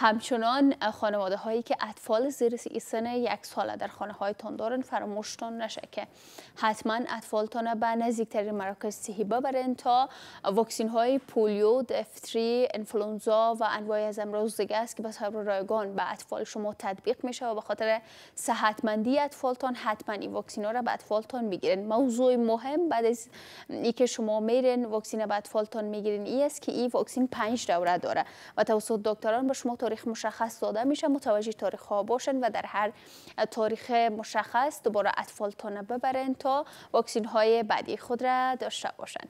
همچنان خانواده هایی که اطفال زیر سن یک ساله در خانه هایتان دارن فراموشتان نشه که حتما اطفالتان به نزدیکترین مراکز صحی ببرن تا واکسین های پولیو، دفتری، انفلونزا و انواع از امراض دیگه است که به رایگان به اطفال شما تطبیق میشه و به خاطر صحتمندی اطفالتان حتما این واکسین ها را به اطفالتان بگیرین موضوع مهم بعد از اینکه شما میرین واکسین به اطفالتان این است که این واکسین 5 دوره داره و توسط دکتران به شما تاریخ مشخص داده میشه متوجه تاریخ ها باشن و در هر تاریخ مشخص دوباره اطفالتان ببرن تا واکسین های بعدی خود را داشته باشن